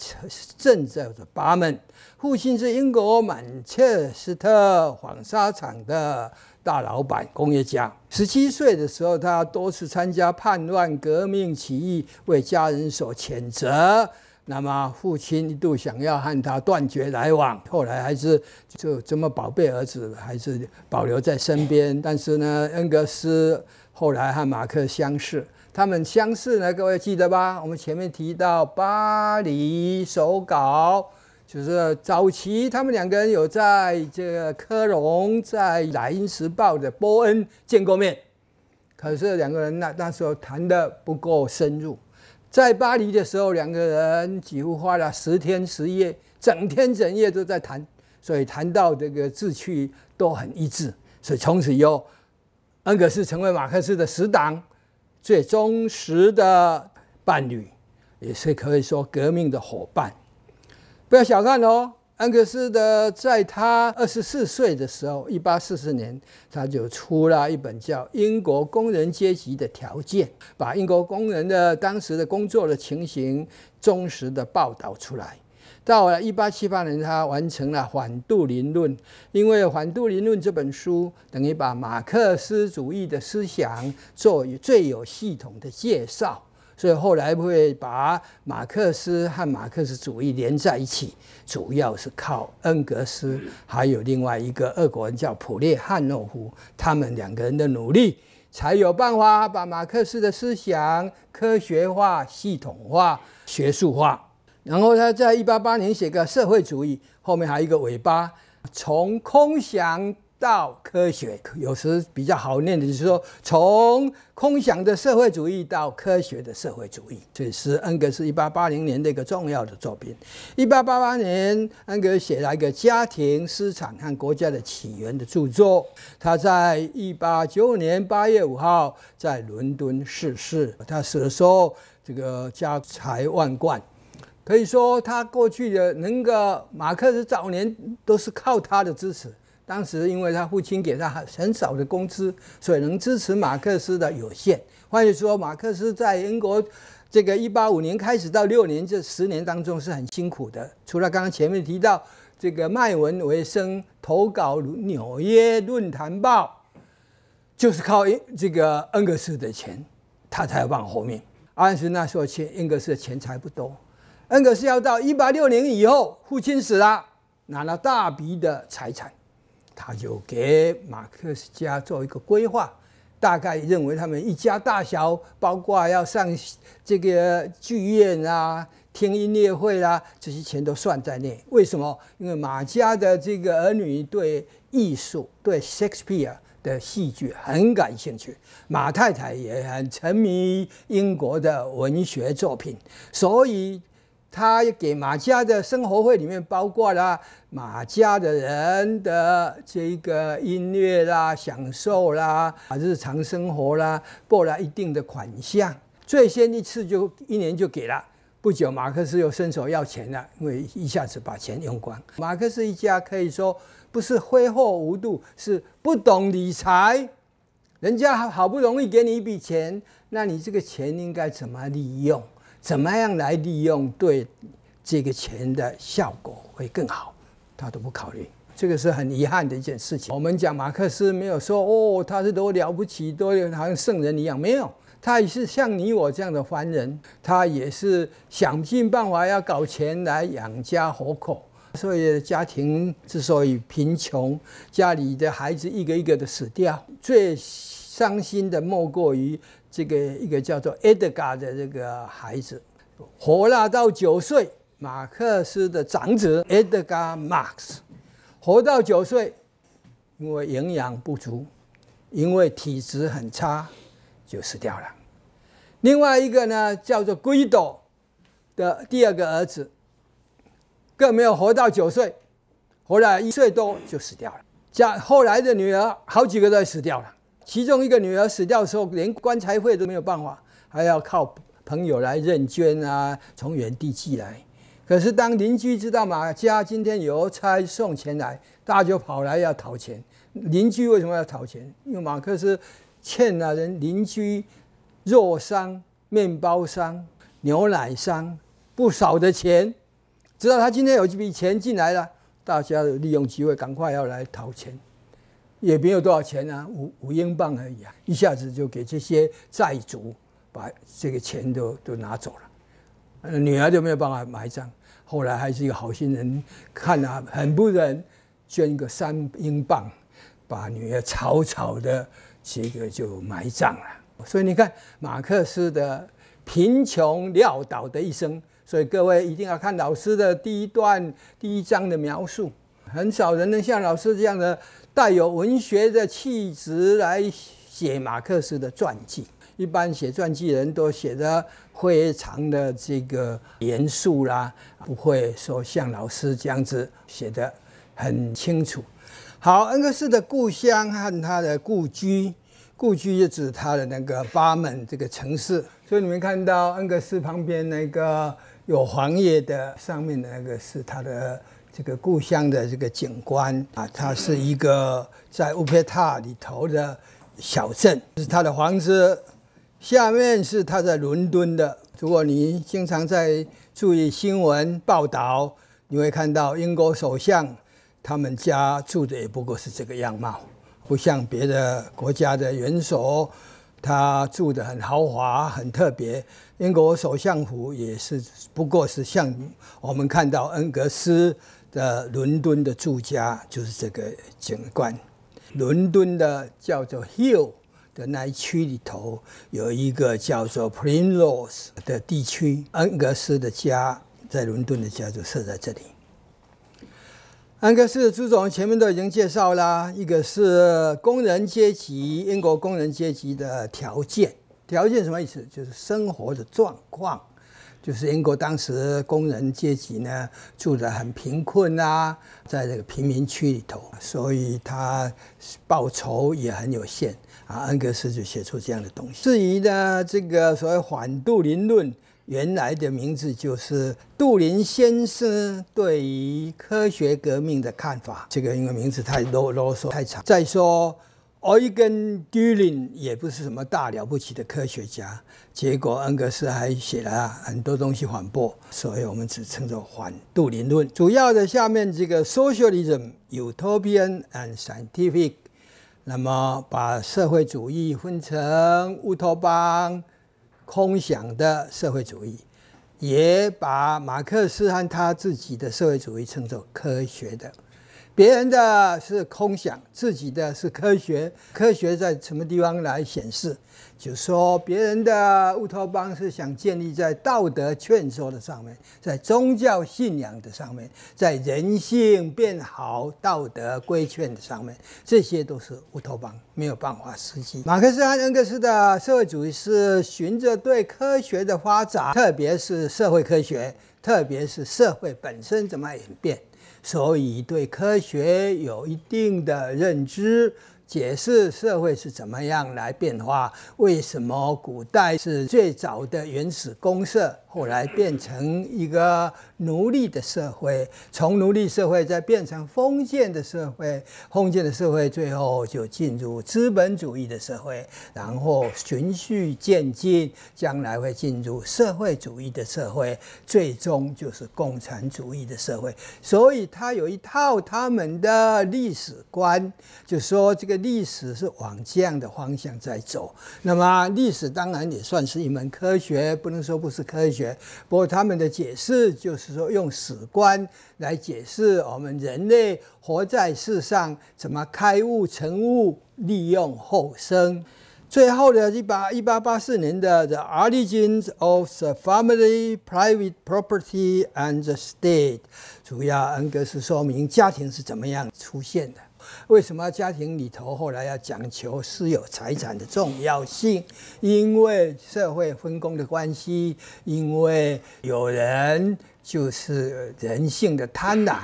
镇叫做巴门，父亲是英国曼彻斯特纺纱厂的大老板、工业家。十七岁的时候，他多次参加叛乱、革命、起义，为家人所谴责。那么，父亲一度想要和他断绝来往，后来还是就这么宝贝儿子，还是保留在身边。但是呢，恩格斯后来和马克相识。他们相似呢，各位记得吧？我们前面提到巴黎手稿，就是早期他们两个人有在这个科隆、在《莱茵时报》的波恩见过面。可是两个人那那时候谈的不够深入。在巴黎的时候，两个人几乎花了十天十夜，整天整夜都在谈，所以谈到这个志趣都很一致。所以从此以后，恩格斯成为马克思的死党。最忠实的伴侣，也是可以说革命的伙伴。不要小看哦，安格斯的，在他二十四岁的时候，一八四四年，他就出了一本叫《英国工人阶级的条件》，把英国工人的当时的工作的情形忠实的报道出来。到了一八七八年，他完成了《反杜林论》，因为《反杜林论》这本书等于把马克思主义的思想做最有系统的介绍，所以后来会把马克思和马克思主义连在一起，主要是靠恩格斯，还有另外一个俄国人叫普列汉诺夫，他们两个人的努力才有办法把马克思的思想科学化、系统化、学术化。然后他在一八八八年写个社会主义，后面还有一个尾巴，从空想到科学，有时比较好念的，就是说从空想的社会主义到科学的社会主义。这是恩格斯一八八零年的一个重要的作品。一八八八年，恩格斯写了一个《家庭、私产和国家的起源》的著作。他在一八九五年八月五号在伦敦逝世。他死的时候，这个家财万贯。可以说，他过去的那个马克思早年都是靠他的支持。当时，因为他父亲给他很少的工资，所以能支持马克思的有限。换句话说，马克思在英国，这个一八五年开始到六年这十年当中是很辛苦的。除了刚刚前面提到这个卖文为生、投稿《纽约论坛报》，就是靠这个恩格斯的钱，他才往活命。阿恩那时候钱，恩格斯的钱财不多。恩格斯要到一八六零以后，父亲死了，拿了大笔的财产，他就给马克思家做一个规划，大概认为他们一家大小，包括要上这个剧院啊、听音乐会啦，这些钱都算在内。为什么？因为马家的这个儿女对艺术、对 Shakespeare 的戏剧很感兴趣，马太太也很沉迷英国的文学作品，所以。他给马家的生活费里面包括了马家的人的这个音乐啦、享受啦、啊日常生活啦，拨了一定的款项。最先一次就一年就给了，不久马克思又伸手要钱了，因为一下子把钱用光。马克思一家可以说不是挥霍无度，是不懂理财。人家好不容易给你一笔钱，那你这个钱应该怎么利用？怎么样来利用对这个钱的效果会更好，他都不考虑，这个是很遗憾的一件事情。我们讲马克思没有说哦，他是多了不起，多好像圣人一样，没有，他也是像你我这样的凡人，他也是想尽办法要搞钱来养家活口，所以家庭之所以贫穷，家里的孩子一个一个的死掉，最伤心的莫过于。这个一个叫做埃德加的这个孩子活了到九岁，马克思的长子埃德加·马克思活到九岁，因为营养不足，因为体质很差就死掉了。另外一个呢，叫做圭多的第二个儿子更没有活到九岁，活了一岁多就死掉了。家后来的女儿好几个都死掉了。其中一个女儿死掉的时候，连棺材费都没有办法，还要靠朋友来认捐啊，从远地寄来。可是当邻居知道马家今天有差送钱来，大家就跑来要讨钱。邻居为什么要讨钱？因为马克思欠了人邻居、肉商、面包商、牛奶商不少的钱。知道他今天有这笔钱进来了，大家利用机会赶快要来讨钱。也没有多少钱啊，五五英镑而已啊，一下子就给这些债主把这个钱都都拿走了，女儿就没有办法埋葬。后来还是一个好心人看啊，很不忍，捐个三英镑，把女儿草草的这个就埋葬了。所以你看马克思的贫穷潦倒的一生，所以各位一定要看老师的第一段第一章的描述，很少人能像老师这样的。带有文学的气质来写马克思的传记，一般写传记人都写的非常的这个严肃啦，不会说像老师这样子写的很清楚。好，恩格斯的故乡和他的故居，故居就指他的那个巴门这个城市，所以你们看到恩格斯旁边那个有黄叶的上面的那个是他的。这个故乡的这个景观啊，它是一个在乌皮塔里头的小镇，是他的房子。下面是他在伦敦的。如果你经常在注意新闻报道，你会看到英国首相他们家住的也不过是这个样貌，不像别的国家的元首，他住的很豪华、很特别。英国首相府也是不过是像我们看到恩格斯。的伦敦的住家就是这个景观。伦敦的叫做 Hill 的那一区里头，有一个叫做 Primrose 的地区，恩格斯的家在伦敦的家就设在这里。恩格斯的朱总前面都已经介绍了，一个是工人阶级，英国工人阶级的条件，条件什么意思？就是生活的状况。就是英国当时工人阶级呢，住的很贫困啊，在这个贫民区里头，所以他报酬也很有限啊。恩格斯就写出这样的东西。至于呢，这个所谓“反杜林论”，原来的名字就是杜林先生对于科学革命的看法。这个因为名字太啰啰嗦太长，再说。奥伊根· i n 也不是什么大了不起的科学家，结果恩格斯还写了很多东西反驳，所以我们只称作反杜林论。主要的下面这个 socialism utopian and scientific，那么把社会主义分成乌托邦、空想的社会主义，也把马克思和他自己的社会主义称作科学的。别人的是空想，自己的是科学。科学在什么地方来显示？就说别人的乌托邦是想建立在道德劝说的上面，在宗教信仰的上面，在人性变好、道德规劝的上面，这些都是乌托邦没有办法实现。马克思和恩格斯的社会主义是循着对科学的发展，特别是社会科学，特别是社会本身怎么演变。所以，对科学有一定的认知，解释社会是怎么样来变化。为什么古代是最早的原始公社？后来变成一个奴隶的社会，从奴隶社会再变成封建的社会，封建的社会最后就进入资本主义的社会，然后循序渐进，将来会进入社会主义的社会，最终就是共产主义的社会。所以，他有一套他们的历史观，就说这个历史是往这样的方向在走。那么，历史当然也算是一门科学，不能说不是科学。不过他们的解释就是说，用史观来解释我们人类活在世上，怎么开悟成物，利用后生。最后的一八一八八四年的《The Origins of the Family, Private Property and the State》，主要恩格斯说明家庭是怎么样出现的。为什么家庭里头后来要讲求私有财产的重要性？因为社会分工的关系，因为有人就是人性的贪婪，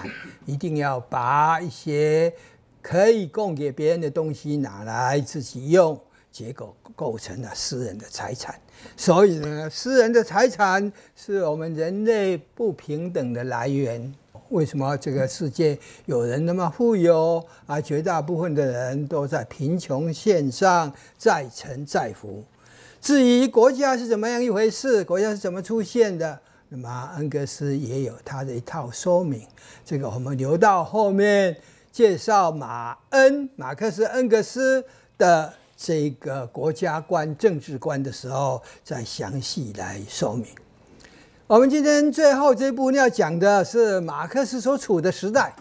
一定要把一些可以供给别人的东西拿来自己用，结果构成了私人的财产。所以呢，私人的财产是我们人类不平等的来源。为什么这个世界有人那么富有啊？绝大部分的人都在贫穷线上，再沉再浮。至于国家是怎么样一回事，国家是怎么出现的，那么恩格斯也有他的一套说明。这个我们留到后面介绍马恩、马克思、恩格斯的这个国家观、政治观的时候再详细来说明。我们今天最后这部分要讲的是马克思所处的时代，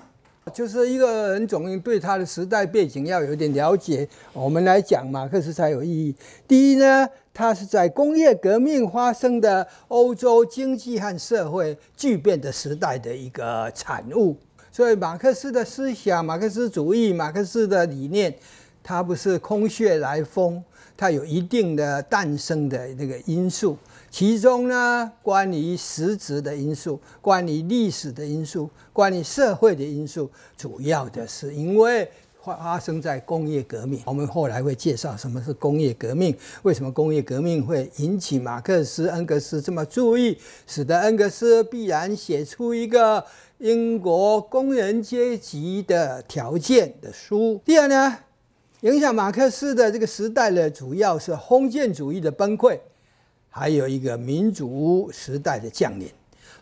就是一个人总对他的时代背景要有点了解，我们来讲马克思才有意义。第一呢，他是在工业革命发生的欧洲经济和社会巨变的时代的一个产物，所以马克思的思想、马克思主义、马克思的理念，它不是空穴来风，它有一定的诞生的那个因素。其中呢，关于实质的因素，关于历史的因素，关于社会的因素，主要的是因为发生在工业革命。我们后来会介绍什么是工业革命，为什么工业革命会引起马克思、恩格斯这么注意，使得恩格斯必然写出一个英国工人阶级的条件的书。第二呢，影响马克思的这个时代呢，主要是封建主义的崩溃。还有一个民主时代的降临，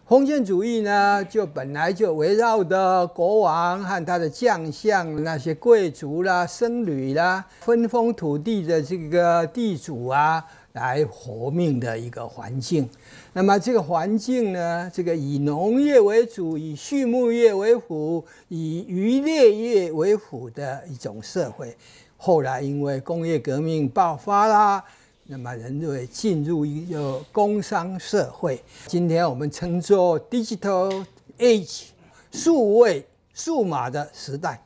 封建主义呢，就本来就围绕的国王和他的将相那些贵族啦、僧侣啦、分封土地的这个地主啊来活命的一个环境。那么这个环境呢，这个以农业为主、以畜牧业为辅、以渔猎业为辅的一种社会，后来因为工业革命爆发啦。那么人就会进入一个工商社会，今天我们称作 digital age，数位、数码的时代，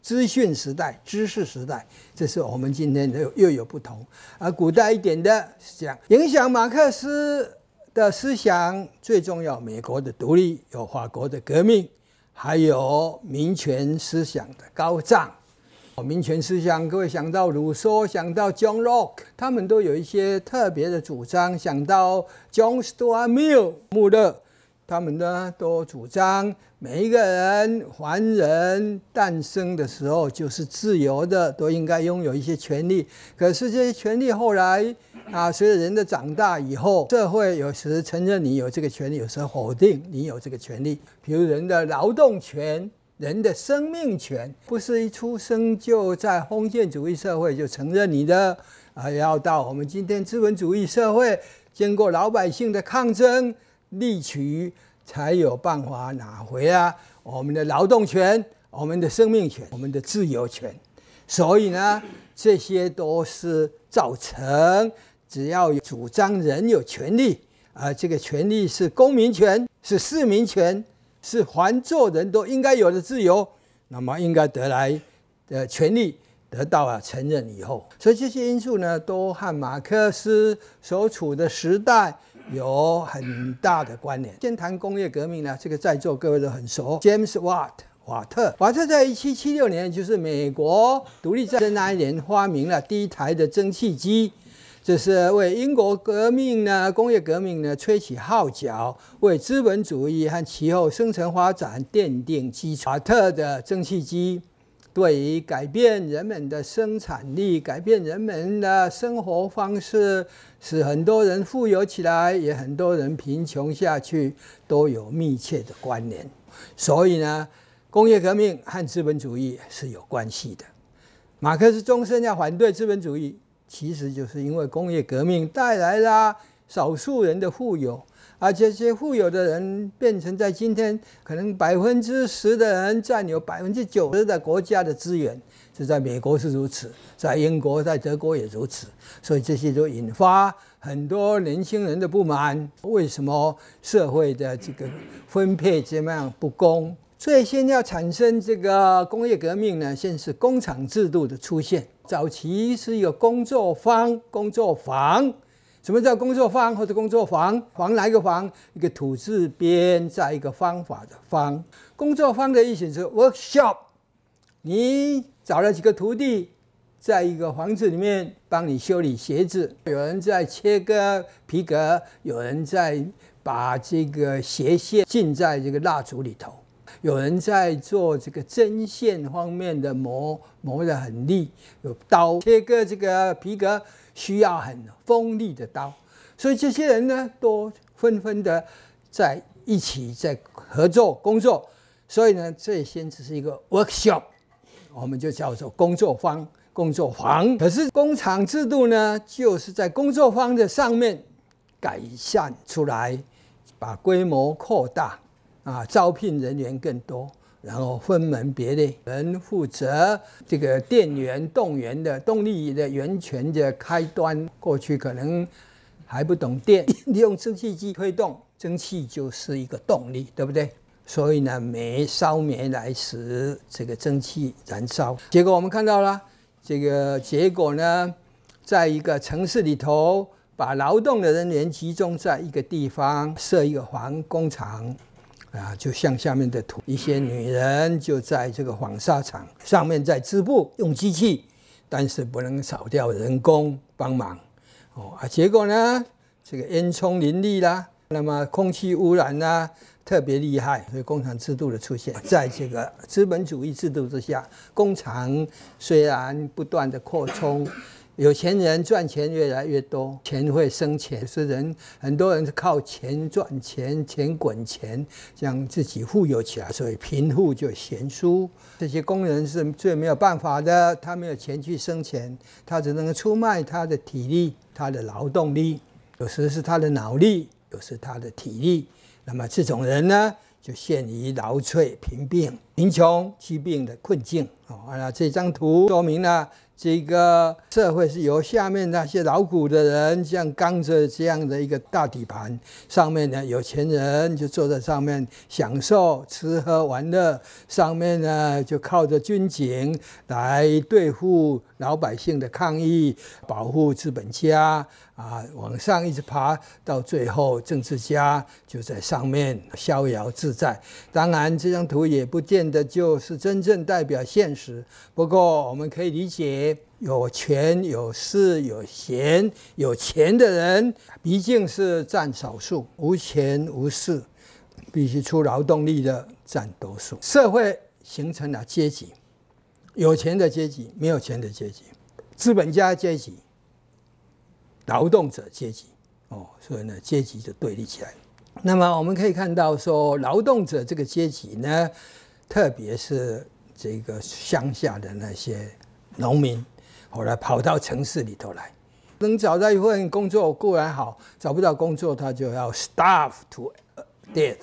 资讯时代、知识时代，这是我们今天的又有不同。而古代一点的，讲影响马克思的思想最重要，美国的独立，有法国的革命，还有民权思想的高涨。民权思想，各位想到卢梭，想到 John Locke，他们都有一些特别的主张；想到 John Stuart Mill 穆勒，他们呢都主张每一个人，凡人诞生的时候就是自由的，都应该拥有一些权利。可是这些权利后来啊，随着人的长大以后，社会有时承认你有这个权利，有时否定你有这个权利。比如人的劳动权。人的生命权不是一出生就在封建主义社会就承认你的啊，要到我们今天资本主义社会，经过老百姓的抗争、力取，才有办法拿回啊我们的劳动权、我们的生命权、我们的自由权。所以呢，这些都是造成，只要有主张人有权利啊，这个权利是公民权，是市民权。是凡做人都应该有的自由，那么应该得来的权利得到了承认以后，所以这些因素呢，都和马克思所处的时代有很大的关联。先谈工业革命呢，这个在座各位都很熟，James Watt 瓦特，瓦特在一七七六年，就是美国独立战争那一年，发明了第一台的蒸汽机。这是为英国革命呢、工业革命呢吹起号角，为资本主义和其后生存发展奠定基础。特的蒸汽机对于改变人们的生产力、改变人们的生活方式，使很多人富有起来，也很多人贫穷下去，都有密切的关联。所以呢，工业革命和资本主义是有关系的。马克思终身要反对资本主义。其实就是因为工业革命带来了少数人的富有，而且这些富有的人变成在今天可能百分之十的人占有百分之九十的国家的资源，这在美国是如此，在英国、在德国也如此。所以这些就引发很多年轻人的不满。为什么社会的这个分配这么样不公？最先要产生这个工业革命呢？先是工厂制度的出现。早期是有工作坊、工作房。什么叫工作坊或者工作房？房来个房，一个土字边，在一个方法的方。工作坊的意思是 workshop。你找了几个徒弟，在一个房子里面帮你修理鞋子。有人在切割皮革，有人在把这个鞋线浸在这个蜡烛里头。有人在做这个针线方面的磨磨得很利，有刀切割这个皮革需要很锋利的刀，所以这些人呢都纷纷的在一起在合作工作，所以呢这先只是一个 workshop，我们就叫做工作坊。工作坊。可是工厂制度呢就是在工作坊的上面改善出来，把规模扩大。啊，招聘人员更多，然后分门别类，人负责这个电源、动源的、动力的源泉的开端。过去可能还不懂电，利用蒸汽机推动，蒸汽就是一个动力，对不对？所以呢，煤烧煤来使这个蒸汽燃烧。结果我们看到了这个结果呢，在一个城市里头，把劳动的人员集中在一个地方，设一个黄工厂。啊，就像下面的图，一些女人就在这个纺纱厂上面在织布，用机器，但是不能少掉人工帮忙。哦啊，结果呢，这个烟囱林立啦，那么空气污染啊特别厉害，所以工厂制度的出现，在这个资本主义制度之下，工厂虽然不断的扩充。有钱人赚钱越来越多，钱会生钱，所以人很多人是靠钱赚钱，钱滚钱，将自己富有起来。所以贫富就悬殊。这些工人是最没有办法的，他没有钱去生钱，他只能出卖他的体力、他的劳动力，有时是他的脑力，有时他的体力。那么这种人呢，就陷于劳瘁、贫病、贫穷、疾病的困境。哦，完了，这张图说明了。这个社会是由下面那些劳苦的人，像钢着这样的一个大底盘，上面呢有钱人就坐在上面享受吃喝玩乐，上面呢就靠着军警来对付老百姓的抗议，保护资本家。啊，往上一直爬，到最后政治家就在上面逍遥自在。当然，这张图也不见得就是真正代表现实。不过，我们可以理解，有权有势有闲、有钱的人毕竟是占少数，无钱无势必须出劳动力的占多数。社会形成了阶级，有钱的阶级，没有钱的阶级，资本家阶级。劳动者阶级，哦，所以呢，阶级就对立起来。那么我们可以看到，说劳动者这个阶级呢，特别是这个乡下的那些农民，后来跑到城市里头来，能找到一份工作固然好，找不到工作，他就要 starve to death，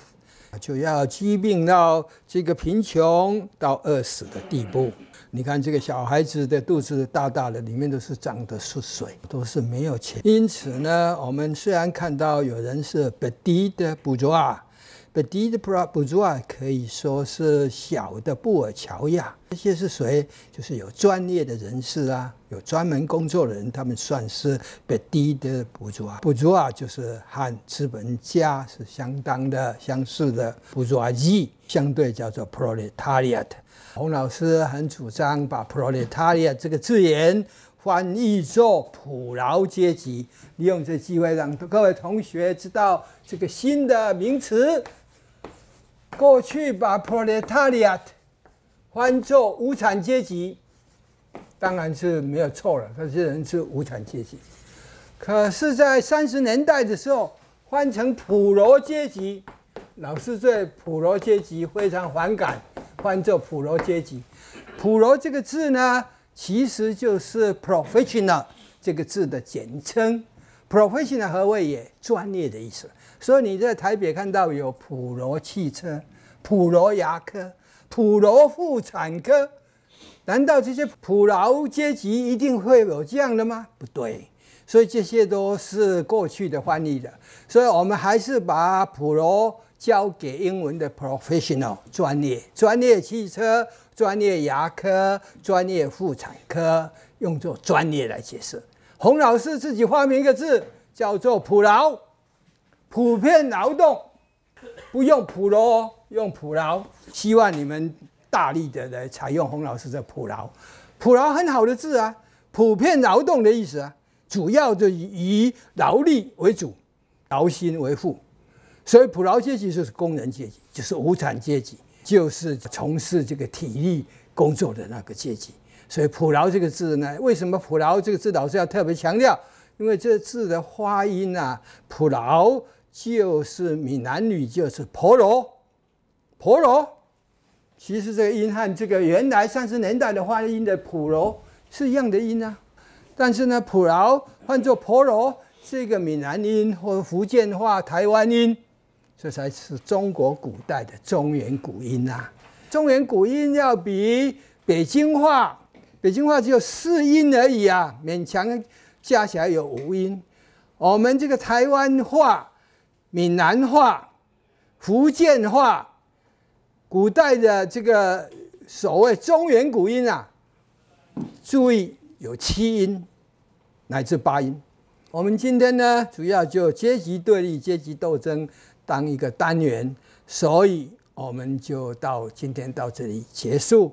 就要疾病到这个贫穷到饿死的地步。你看这个小孩子的肚子大大的，里面都是长的，是水，都是没有钱。因此呢，我们虽然看到有人是本地的捕捉啊，被低的捕捉啊，可以说是小的布尔乔亚。这些是谁？就是有专业的人士啊，有专门工作的人，他们算是被低的捕捉啊。捕捉啊，就是和资本家是相当的、相似的捕捉啊，即相对叫做 proletariat。洪老师很主张把 proletariat 这个字眼翻译作普劳阶级，利用这机会让各位同学知道这个新的名词。过去把 proletariat 翻作无产阶级，当然是没有错了，这些人是无产阶级。可是，在三十年代的时候，换成普罗阶级，老师对普罗阶级非常反感。翻作普罗阶级，普罗这个字呢，其实就是 professional 这个字的简称。professional 何谓也？专业的意思。所以你在台北看到有普罗汽车、普罗牙科、普罗妇产科，难道这些普劳阶级一定会有这样的吗？不对。所以这些都是过去的翻译的，所以我们还是把普罗。交给英文的 professional 专业、专业汽车、专业牙科、专业妇产科，用作专业来解释。洪老师自己发明一个字，叫做普劳，普遍劳动，不用普罗，用普劳。希望你们大力的来采用洪老师的普劳，普劳很好的字啊，普遍劳动的意思啊，主要就以以劳力为主，劳心为辅。所以普劳阶级就是工人阶级，就是无产阶级，就是从事这个体力工作的那个阶级。所以“普劳”这个字呢，为什么“普劳”这个字老师要特别强调？因为这字的发音啊，普劳”就是闽南语，就是“婆罗”，“婆罗”。其实这个音和这个原来三十年代的发音的“普罗是一样的音啊。但是呢，“普劳”换作“婆罗”是一个闽南音或福建话、台湾音。这才是中国古代的中原古音呐！中原古音要比北京话，北京话只有四音而已啊，勉强加起来有五音。我们这个台湾话、闽南话、福建话，古代的这个所谓中原古音啊，注意有七音乃至八音。我们今天呢，主要就阶级对立、阶级斗争。当一个单元，所以我们就到今天到这里结束。